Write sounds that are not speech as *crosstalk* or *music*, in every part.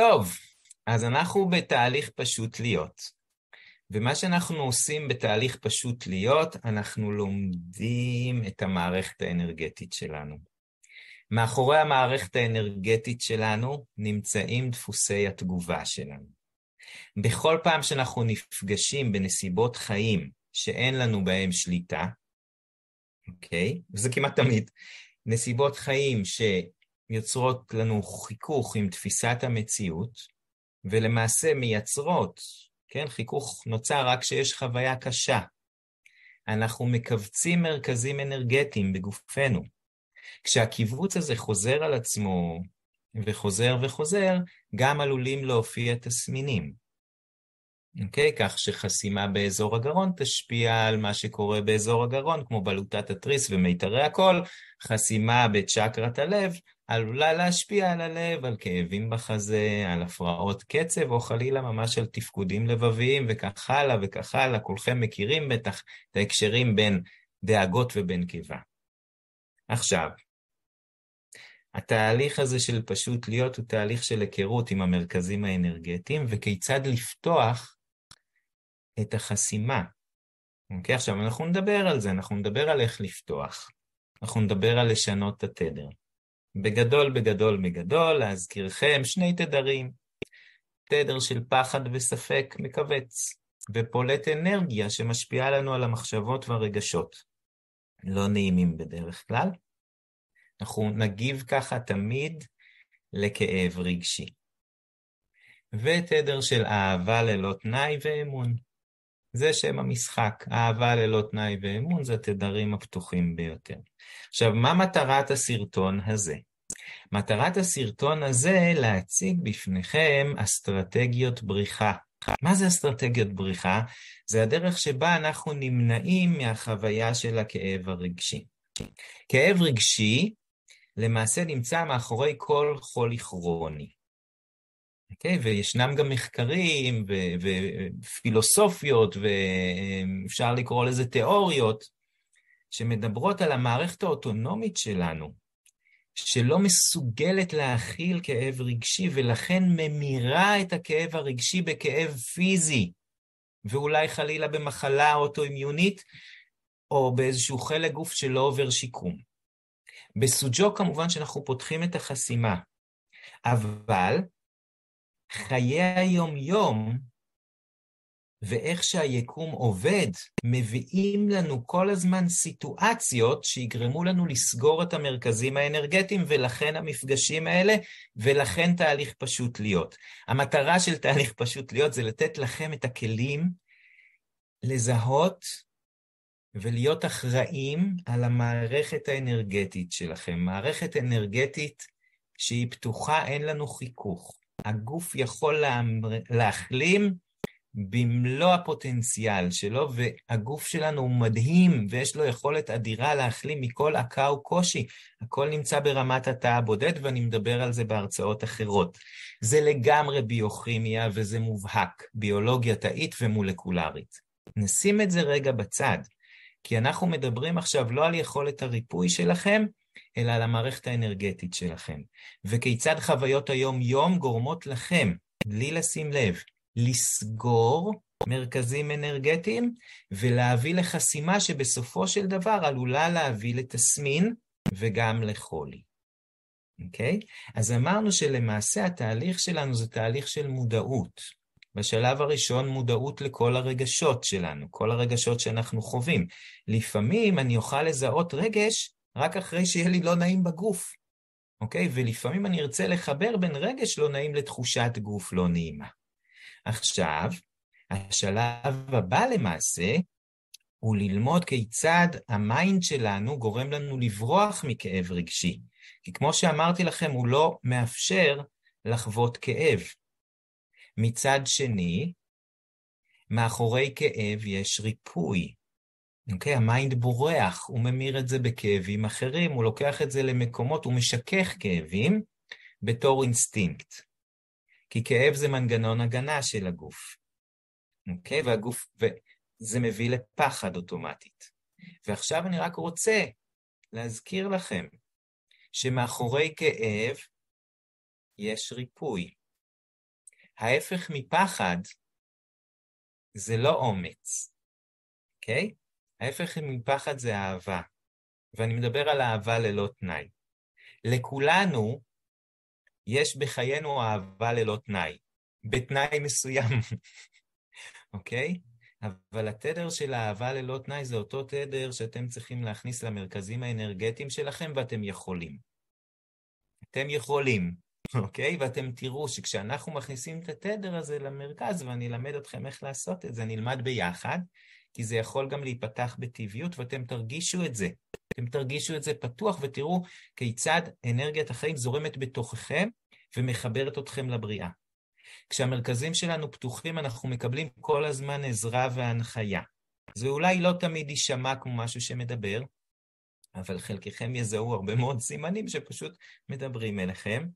טוב, אז אנחנו בתהליך פשוט להיות. ומה שאנחנו עושים בתהליך פשוט להיות, אנחנו לומדים את המערכת האנרגטית שלנו. מאחורי המערכת האנרגטית שלנו נמצאים דפוסי התגובה שלנו. בכל פעם שאנחנו נפגשים בנסיבות חיים שאין לנו בהם שליטה, אוקיי? Okay? וזה כמעט תמיד. נסיבות חיים ש... יוצרות לנו חיכוך עם תפיסת המציאות, ולמעשה מייצרות, כן, חיכוך נוצר רק כשיש חוויה קשה. אנחנו מכווצים מרכזים אנרגטיים בגופנו. כשהכיווץ הזה חוזר על עצמו וחוזר וחוזר, גם עלולים להופיע תסמינים. אוקיי? Okay, כך שחסימה באזור הגרון תשפיע על מה שקורה באזור הגרון, כמו בלוטת התריס ומיתרי הקול, חסימה בצ'קרת הלב עלולה להשפיע על הלב, על כאבים בחזה, על הפרעות קצב, או חלילה ממש על תפקודים לבביים, וכך הלאה וכך הלאה. כולכם מכירים בטח את ההקשרים בין דאגות ובין קיבה. עכשיו, התהליך הזה של פשוט להיות הוא תהליך של היכרות עם המרכזים האנרגטיים, וכיצד לפתוח את החסימה. אוקיי, עכשיו אנחנו נדבר על זה, אנחנו נדבר על איך לפתוח, אנחנו נדבר על לשנות את התדר. בגדול, בגדול, מגדול להזכירכם, שני תדרים. תדר של פחד וספק מכווץ, ופולט אנרגיה שמשפיעה לנו על המחשבות והרגשות. לא נעימים בדרך כלל. אנחנו נגיב ככה תמיד לכאב רגשי. ותדר של אהבה ללא תנאי ואמון. זה שם המשחק, אהבה ללא תנאי ואמון זה התדרים הפתוחים ביותר. עכשיו, מה מטרת הסרטון הזה? מטרת הסרטון הזה להציג בפניכם אסטרטגיות בריחה. מה זה אסטרטגיות בריחה? זה הדרך שבה אנחנו נמנעים מהחוויה של הכאב הרגשי. כאב רגשי למעשה נמצא מאחורי כל חולי כרוני. אוקיי? וישנם גם מחקרים ופילוסופיות, ואפשר לקרוא לזה תיאוריות, שמדברות על המערכת האוטונומית שלנו, שלא מסוגלת להכיל כאב רגשי, ולכן ממירה את הכאב הרגשי בכאב פיזי, ואולי חלילה במחלה אוטואימיונית, או באיזשהו חלק גוף שלא עובר שיקום. בסוג'ו כמובן שאנחנו פותחים את החסימה, אבל חיי היום-יום ואיך שהיקום עובד, מביאים לנו כל הזמן סיטואציות שיגרמו לנו לסגור את המרכזים האנרגטיים, ולכן המפגשים האלה, ולכן תהליך פשוט להיות. המטרה של תהליך פשוט להיות זה לתת לכם את הכלים לזהות ולהיות אחראים על המערכת האנרגטית שלכם. מערכת אנרגטית שהיא פתוחה, אין לנו חיכוך. הגוף יכול להחלים במלוא הפוטנציאל שלו, והגוף שלנו הוא מדהים, ויש לו יכולת אדירה להחלים מכל עקה או קושי. הכל נמצא ברמת התא הבודד, ואני מדבר על זה בהרצאות אחרות. זה לגמרי ביוכימיה, וזה מובהק, ביולוגיה תאית ומולקולרית. נשים את זה רגע בצד, כי אנחנו מדברים עכשיו לא על יכולת הריפוי שלכם, אלא על המערכת האנרגטית שלכם, וכיצד חוויות היום-יום גורמות לכם, בלי לשים לב, לסגור מרכזים אנרגטיים ולהביא לחסימה שבסופו של דבר עלולה להביא לתסמין וגם לחולי. אוקיי? Okay? אז אמרנו שלמעשה התהליך שלנו זה תהליך של מודעות. בשלב הראשון, מודעות לכל הרגשות שלנו, כל הרגשות שאנחנו חווים. לפעמים אני אוכל לזהות רגש רק אחרי שיהיה לי לא נעים בגוף, אוקיי? ולפעמים אני ארצה לחבר בין רגש לא נעים לתחושת גוף לא נעימה. עכשיו, השלב הבא למעשה, הוא ללמוד כיצד המיינד שלנו גורם לנו לברוח מכאב רגשי. כי כמו שאמרתי לכם, הוא לא מאפשר לחוות כאב. מצד שני, מאחורי כאב יש ריפוי. אוקיי? Okay, המיינד בורח, הוא ממיר את זה בכאבים אחרים, הוא לוקח את זה למקומות, הוא משכך כאבים בתור אינסטינקט. כי כאב זה מנגנון הגנה של הגוף. אוקיי? Okay, והגוף, וזה מביא לפחד אוטומטית. ועכשיו אני רק רוצה להזכיר לכם שמאחורי כאב יש ריפוי. ההפך מפחד זה לא אומץ, אוקיי? Okay? ההפך מפחד זה אהבה, ואני מדבר על אהבה ללא תנאי. לכולנו יש בחיינו אהבה ללא תנאי, בתנאי מסוים, *laughs* אוקיי? אבל התדר של אהבה ללא תנאי זה אותו תדר שאתם צריכים להכניס למרכזים האנרגטיים שלכם ואתם יכולים. אתם יכולים, *laughs* אוקיי? ואתם תראו שכשאנחנו מכניסים את התדר הזה למרכז, ואני אלמד אתכם איך לעשות את זה, נלמד ביחד, כי זה יכול גם להיפתח בטבעיות ואתם תרגישו את זה. אתם תרגישו את זה פתוח ותראו כיצד אנרגיית החיים זורמת בתוככם ומחברת אתכם לבריאה. כשהמרכזים שלנו פתוחים, אנחנו מקבלים כל הזמן עזרה והנחיה. זה אולי לא תמיד יישמע כמו משהו שמדבר, אבל חלקכם יזהו הרבה מאוד סימנים שפשוט מדברים אליכם.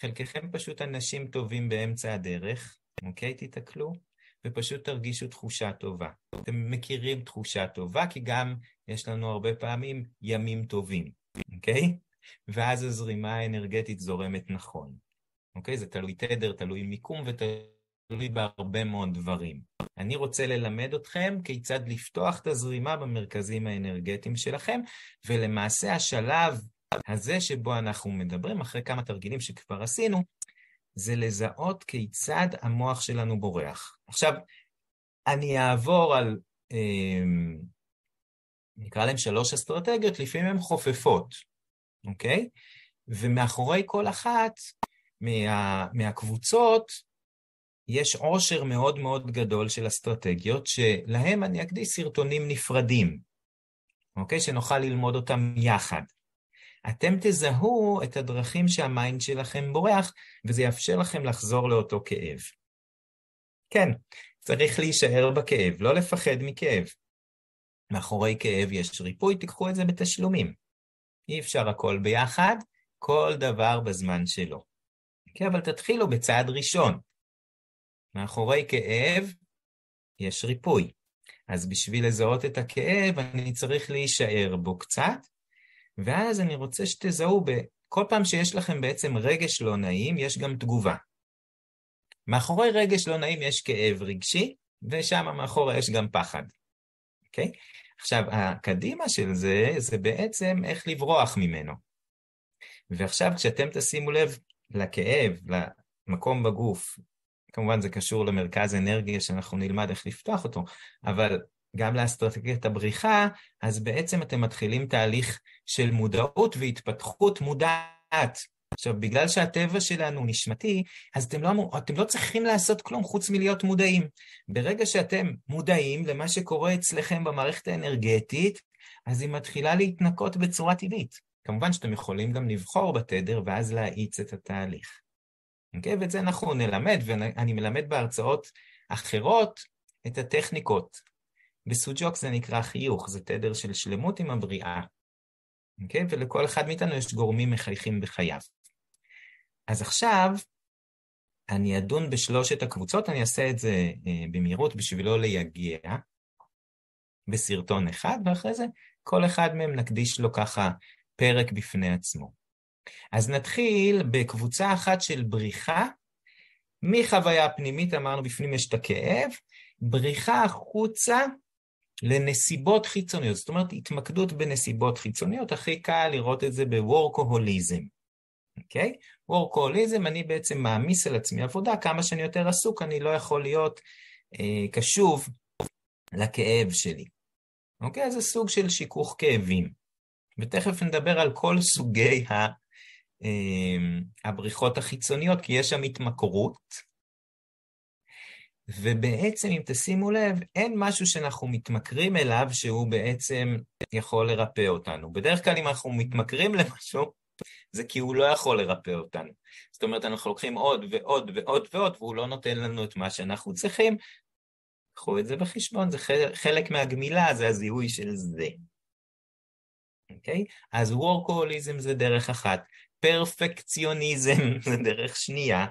חלקכם פשוט אנשים טובים באמצע הדרך, אוקיי? תיתקלו. ופשוט תרגישו תחושה טובה. אתם מכירים תחושה טובה, כי גם יש לנו הרבה פעמים ימים טובים, אוקיי? ואז הזרימה האנרגטית זורמת נכון. אוקיי? זה תלוי תדר, תלוי מיקום ותלוי בהרבה מאוד דברים. אני רוצה ללמד אתכם כיצד לפתוח את הזרימה במרכזים האנרגטיים שלכם, ולמעשה השלב הזה שבו אנחנו מדברים, אחרי כמה תרגילים שכבר עשינו, זה לזהות כיצד המוח שלנו בורח. עכשיו, אני אעבור על, אה, נקרא להם שלוש אסטרטגיות, לפעמים הן חופפות, אוקיי? ומאחורי כל אחת מה, מהקבוצות יש עושר מאוד מאוד גדול של אסטרטגיות, שלהם אני אקדיש סרטונים נפרדים, אוקיי? שנוכל ללמוד אותם יחד. אתם תזהו את הדרכים שהמיינד שלכם בורח, וזה יאפשר לכם לחזור לאותו כאב. כן, צריך להישאר בכאב, לא לפחד מכאב. מאחורי כאב יש ריפוי, תיקחו את זה בתשלומים. אי אפשר הכל ביחד, כל דבר בזמן שלו. כן, אבל תתחילו בצעד ראשון. מאחורי כאב יש ריפוי. אז בשביל לזהות את הכאב, אני צריך להישאר בו קצת, ואז אני רוצה שתזהו, כל פעם שיש לכם בעצם רגש לא נעים, יש גם תגובה. מאחורי רגש לא נעים יש כאב רגשי, ושם מאחורי יש גם פחד, אוקיי? Okay? עכשיו, הקדימה של זה, זה בעצם איך לברוח ממנו. ועכשיו, כשאתם תשימו לב לכאב, למקום בגוף, כמובן זה קשור למרכז אנרגיה שאנחנו נלמד איך לפתוח אותו, אבל גם לאסטרטגיית הבריחה, אז בעצם אתם מתחילים תהליך של מודעות והתפתחות מודעת. עכשיו, בגלל שהטבע שלנו נשמתי, אז אתם לא, אתם לא צריכים לעשות כלום חוץ מלהיות מודעים. ברגע שאתם מודעים למה שקורה אצלכם במערכת האנרגטית, אז היא מתחילה להתנקות בצורה טבעית. כמובן שאתם יכולים גם לבחור בתדר ואז להאיץ את התהליך. אוקיי? Okay? ואת זה אנחנו נלמד, ואני מלמד בהרצאות אחרות את הטכניקות בסוג'וק זה נקרא חיוך, זה תדר של שלמות עם הבריאה, אוקיי? Okay? ולכל אחד מאיתנו יש גורמים מחייכים בחייו. אז עכשיו אני אדון בשלושת הקבוצות, אני אעשה את זה אה, במהירות בשביל לא לייגע בסרטון אחד, ואחרי זה כל אחד מהם נקדיש לו ככה פרק בפני עצמו. אז נתחיל בקבוצה אחת של בריחה, מחוויה פנימית, אמרנו בפנים יש את הכאב, בריחה החוצה לנסיבות חיצוניות, זאת אומרת התמקדות בנסיבות חיצוניות, הכי קל לראות את זה בוורקוהוליזם, אוקיי? Okay? וורקוהוליזם, אני בעצם מעמיס על עצמי עבודה, כמה שאני יותר עסוק, אני לא יכול להיות אה, קשוב לכאב שלי. אוקיי? Okay? זה סוג של שיכוך כאבים. ותכף נדבר על כל סוגי ה, אה, הבריחות החיצוניות, כי יש שם התמכרות, ובעצם, אם תשימו לב, אין משהו שאנחנו מתמכרים אליו שהוא בעצם יכול לרפא אותנו. בדרך כלל, אם אנחנו מתמכרים למשהו, זה כי הוא לא יכול לרפא אותנו. זאת אומרת, אנחנו לוקחים עוד ועוד ועוד ועוד, והוא לא נותן לנו את מה שאנחנו צריכים. קחו את זה בחשבון, זה חלק מהגמילה, זה הזיהוי של זה. אוקיי? Okay? אז וורקוהוליזם זה דרך אחת, פרפקציוניזם זה דרך שנייה,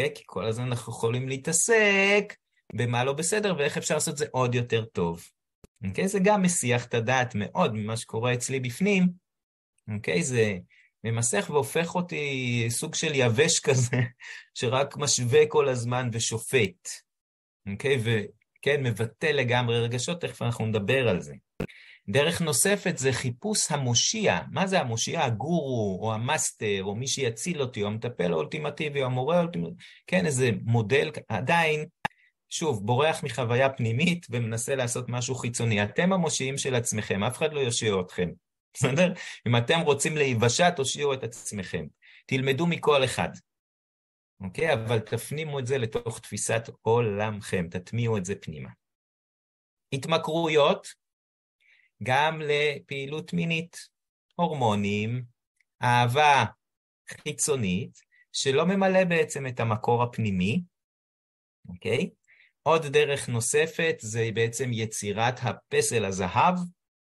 אוקיי? כי כל הזמן אנחנו יכולים להתעסק במה לא בסדר ואיך אפשר לעשות את זה עוד יותר טוב. אוקיי? זה גם מסיח את הדעת מאוד ממה שקורה אצלי בפנים. אוקיי? זה ממסך והופך אותי סוג של יבש *laughs* כזה, שרק משווה כל הזמן ושופט. אוקיי? וכן, מבטא לגמרי רגשות, תכף אנחנו נדבר על זה. דרך נוספת זה חיפוש המושיע. מה זה המושיע? הגורו, או המאסטר, או מי שיציל אותי, או המטפל האולטימטיבי, או המורה האולטימטיבי, כן, איזה מודל, עדיין, שוב, בורח מחוויה פנימית ומנסה לעשות משהו חיצוני. אתם המושיעים של עצמכם, אף אחד לא יושיע אתכם, *laughs* בסדר? אם אתם רוצים להיוושע, תושיעו את עצמכם. תלמדו מכל אחד. אוקיי? אבל תפנימו את זה לתוך תפיסת עולמכם, תטמיעו את זה פנימה. התמכרויות, גם לפעילות מינית, הורמונים, אהבה חיצונית, שלא ממלא בעצם את המקור הפנימי, אוקיי? עוד דרך נוספת זה בעצם יצירת הפסל הזהב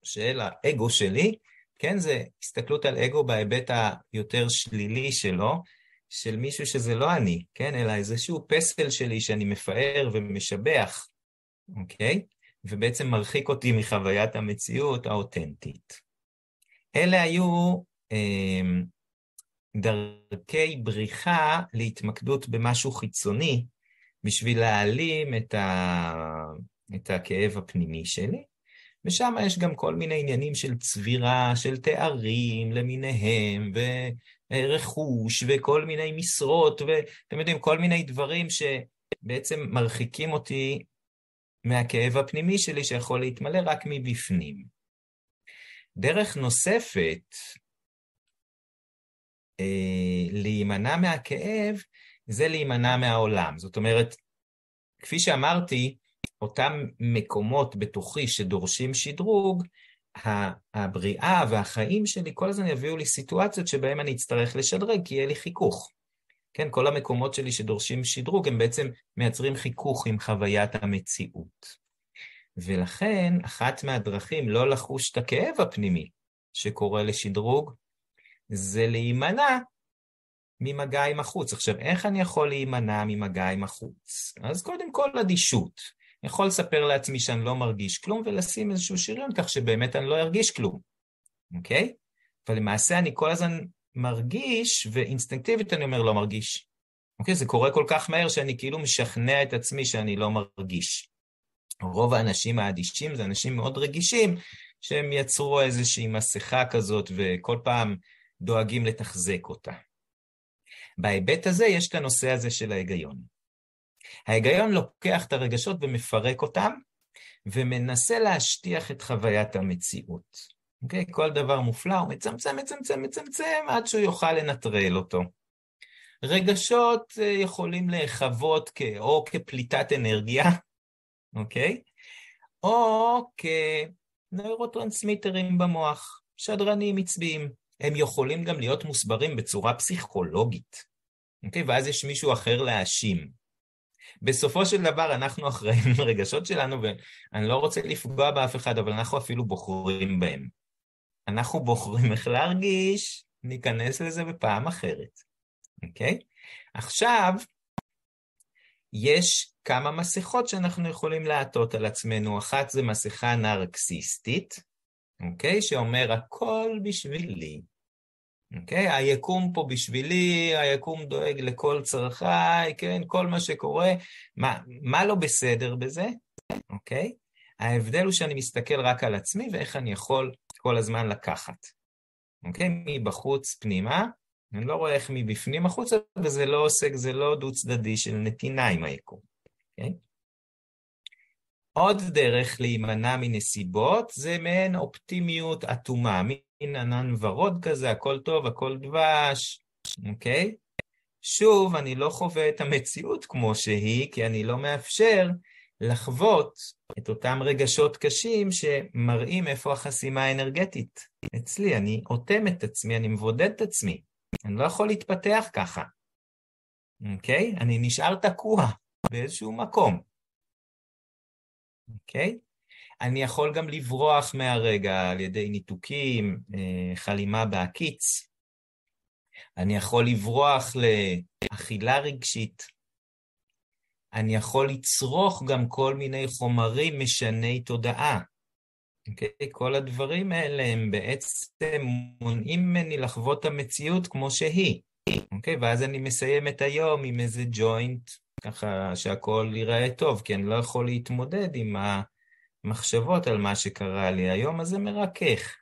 של האגו שלי, כן? זה הסתכלות על אגו בהיבט היותר שלילי שלו, של מישהו שזה לא אני, כן? אלא איזשהו פסל שלי שאני מפאר ומשבח, אוקיי? ובעצם מרחיק אותי מחוויית המציאות האותנטית. אלה היו אה, דרכי בריחה להתמקדות במשהו חיצוני בשביל להעלים את, ה... את הכאב הפנימי שלי, ושם יש גם כל מיני עניינים של צבירה, של תארים למיניהם, ורכוש, וכל מיני משרות, ואתם יודעים, כל מיני דברים ש... מרחיקים אותי מהכאב הפנימי שלי שיכול להתמלא רק מבפנים. דרך נוספת אה, להימנע מהכאב זה להימנע מהעולם. זאת אומרת, כפי שאמרתי, אותם מקומות בתוכי שדורשים שדרוג, הבריאה והחיים שלי כל הזמן יביאו לי סיטואציות שבהן אני אצטרך לשדרג כי יהיה לי חיכוך. כן, כל המקומות שלי שדורשים שדרוג, הם בעצם מייצרים חיכוך עם חוויית המציאות. ולכן, אחת מהדרכים לא לחוש את הכאב הפנימי שקורה לשדרוג, זה להימנע ממגע עם החוץ. עכשיו, איך אני יכול להימנע ממגע עם החוץ? אז קודם כל, אדישות. אני יכול לספר לעצמי שאני לא מרגיש כלום ולשים איזשהו שריון כך שבאמת אני לא ארגיש כלום, אוקיי? אבל למעשה אני כל הזמן מרגיש, ואינסטינקטיבית אני אומר לא מרגיש. אוקיי? זה קורה כל כך מהר שאני כאילו משכנע את עצמי שאני לא מרגיש. רוב האנשים האדישים זה אנשים מאוד רגישים, שהם יצרו איזושהי מסכה כזאת וכל פעם דואגים לתחזק אותה. בהיבט הזה יש את הנושא הזה של ההיגיון. ההיגיון לוקח את הרגשות ומפרק אותם, ומנסה להשטיח את חוויית המציאות. אוקיי? כל דבר מופלא, הוא מצמצם, מצמצם, מצמצם, עד שהוא יוכל לנטרל אותו. רגשות אה, יכולים להיחוות כ... או כפליטת אנרגיה, *laughs* אוקיי? או כנוירוטרנסמיטרים במוח, שדרנים עצביים. הם יכולים גם להיות מוסברים בצורה פסיכולוגית, אוקיי? ואז יש מישהו אחר להאשים. בסופו של דבר אנחנו אחראים לרגשות שלנו, ואני לא רוצה לפגוע באף אחד, אבל אנחנו אפילו בוחרים בהם. אנחנו בוחרים איך להרגיש, ניכנס לזה בפעם אחרת, אוקיי? Okay? עכשיו, יש כמה מסכות שאנחנו יכולים לעטות על עצמנו. אחת זה מסכה נרקסיסטית, אוקיי? Okay? שאומר, הכל בשבילי. אוקיי? Okay? היקום פה בשבילי, היקום דואג לכל צרכיי, כן? כל מה שקורה. מה, מה לא בסדר בזה? אוקיי? Okay? ההבדל הוא שאני מסתכל רק על עצמי ואיך אני יכול כל הזמן לקחת. אוקיי? מבחוץ פנימה, אני לא רואה איך מבפנים החוצה, וזה לא עוסק, זה לא דו-צדדי של נתינה עם היקום. אוקיי? עוד דרך להימנע מנסיבות זה מעין אופטימיות אטומה, מין ענן ורוד כזה, הכל טוב, הכל דבש, אוקיי? שוב, אני לא חווה את המציאות כמו שהיא, כי אני לא מאפשר לחוות את אותם רגשות קשים שמראים איפה החסימה האנרגטית. אצלי, אני אוטם את עצמי, אני מבודד את עצמי. אני לא יכול להתפתח ככה, אוקיי? אני נשאר תקוע באיזשהו מקום, אוקיי? אני יכול גם לברוח מהרגע על ידי ניתוקים, אה, חלימה בעקיץ. אני יכול לברוח לאכילה רגשית, אני יכול לצרוך גם כל מיני חומרים משני תודעה. Okay? אוקיי? כל הדברים האלה הם בעצם מונעים ממני לחוות את המציאות כמו שהיא. Okay? אוקיי? ואז אני מסיים את היום עם איזה ג'וינט, ככה שהכול ייראה טוב, כי אני לא יכול להתמודד עם המחשבות על מה שקרה לי. היום אז זה מרכך,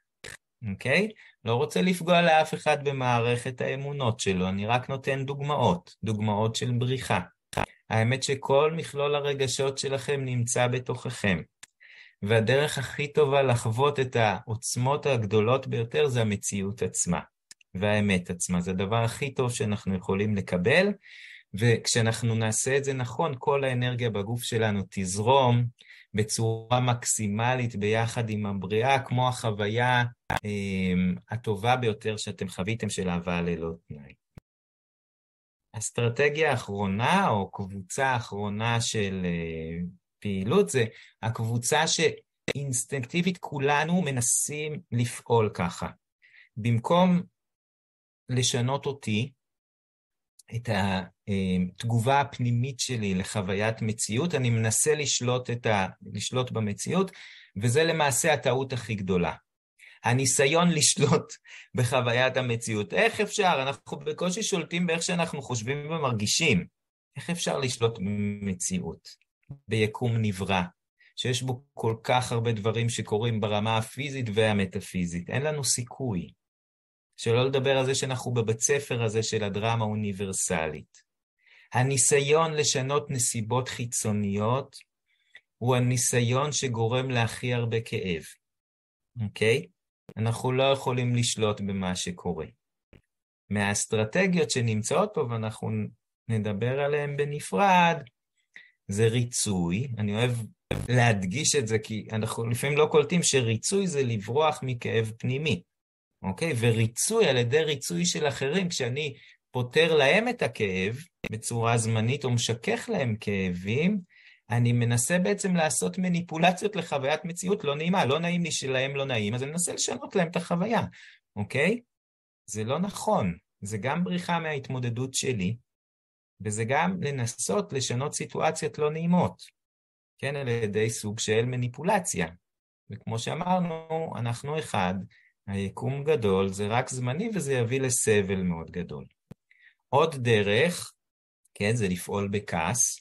אוקיי? Okay? לא רוצה לפגוע לאף אחד במערכת האמונות שלו, אני רק נותן דוגמאות, דוגמאות של בריחה. האמת שכל מכלול הרגשות שלכם נמצא בתוככם. והדרך הכי טובה לחוות את העוצמות הגדולות ביותר זה המציאות עצמה והאמת עצמה. זה הדבר הכי טוב שאנחנו יכולים לקבל, וכשאנחנו נעשה את זה נכון, כל האנרגיה בגוף שלנו תזרום בצורה מקסימלית ביחד עם הבריאה, כמו החוויה אה, הטובה ביותר שאתם חוויתם של אהבה ללא תנאי. אסטרטגיה אחרונה, או קבוצה אחרונה של אה, פעילות, זה הקבוצה שאינסטינקטיבית כולנו מנסים לפעול ככה. במקום לשנות אותי, את התגובה אה, הפנימית שלי לחוויית מציאות, אני מנסה לשלוט, ה... לשלוט במציאות, וזה למעשה הטעות הכי גדולה. הניסיון *laughs* לשלוט בחוויית המציאות. איך אפשר? אנחנו בקושי שולטים באיך שאנחנו חושבים ומרגישים. איך אפשר לשלוט במציאות, ביקום נברא, שיש בו כל כך הרבה דברים שקורים ברמה הפיזית והמטאפיזית? אין לנו סיכוי. שלא לדבר על זה שאנחנו בבית ספר הזה של הדרמה האוניברסלית. הניסיון לשנות נסיבות חיצוניות הוא הניסיון שגורם להכי הרבה כאב, אוקיי? Okay? אנחנו לא יכולים לשלוט במה שקורה. מהאסטרטגיות שנמצאות פה, ואנחנו נדבר עליהן בנפרד, זה ריצוי. אני אוהב להדגיש את זה, כי אנחנו לפעמים לא קולטים שריצוי זה לברוח מכאב פנימי, אוקיי? וריצוי על ידי ריצוי של אחרים, כשאני פותר להם את הכאב בצורה זמנית או משכך להם כאבים, אני מנסה בעצם לעשות מניפולציות לחוויית מציאות לא נעימה, לא נעים לי שלהם לא נעים, אז אני מנסה לשנות להם את החוויה, אוקיי? זה לא נכון, זה גם בריחה מההתמודדות שלי, וזה גם לנסות לשנות סיטואציות לא נעימות, כן? על ידי סוג של מניפולציה. וכמו שאמרנו, אנחנו אחד, היקום גדול, זה רק זמני וזה יביא לסבל מאוד גדול. עוד דרך, כן, זה לפעול בכעס,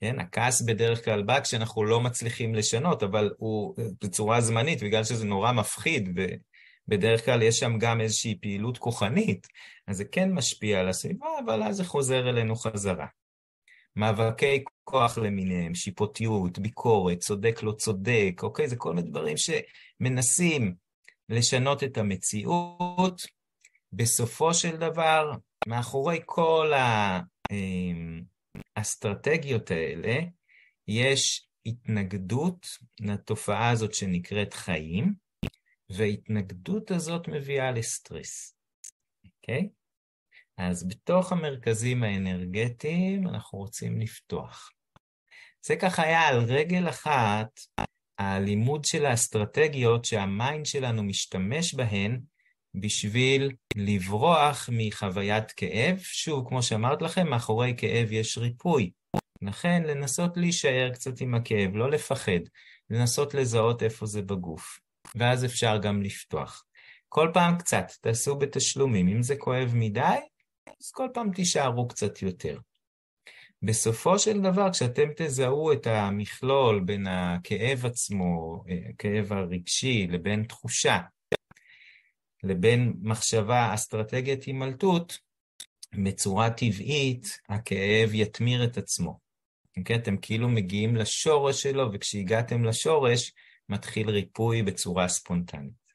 כן? הכעס בדרך כלל בא כשאנחנו לא מצליחים לשנות, אבל הוא אה, בצורה זמנית, בגלל שזה נורא מפחיד, ובדרך כלל יש שם גם איזושהי פעילות כוחנית, אז זה כן משפיע על הסביבה, אבל אז זה חוזר אלינו חזרה. מאבקי כוח למיניהם, שיפוטיות, ביקורת, צודק לא צודק, אוקיי? זה כל מיני דברים שמנסים לשנות את המציאות. בסופו של דבר, מאחורי כל ה... אה, האסטרטגיות האלה יש התנגדות לתופעה הזאת שנקראת חיים, וההתנגדות הזאת מביאה לסטרס, אוקיי? Okay? אז בתוך המרכזים האנרגטיים אנחנו רוצים לפתוח. זה ככה היה על רגל אחת הלימוד של האסטרטגיות שהמיינד שלנו משתמש בהן בשביל לברוח מחוויית כאב. שוב, כמו שאמרת לכם, מאחורי כאב יש ריפוי. לכן, לנסות להישאר קצת עם הכאב, לא לפחד, לנסות לזהות איפה זה בגוף, ואז אפשר גם לפתוח. כל פעם קצת, תעשו בתשלומים. אם זה כואב מדי, אז כל פעם תישארו קצת יותר. בסופו של דבר, כשאתם תזהו את המכלול בין הכאב עצמו, הכאב אה, הרגשי, לבין תחושה, לבין מחשבה אסטרטגית הימלטות, בצורה טבעית הכאב יתמיר את עצמו. Okay? אוקיי? אתם כאילו מגיעים לשורש שלו, וכשהגעתם לשורש, מתחיל ריפוי בצורה ספונטנית.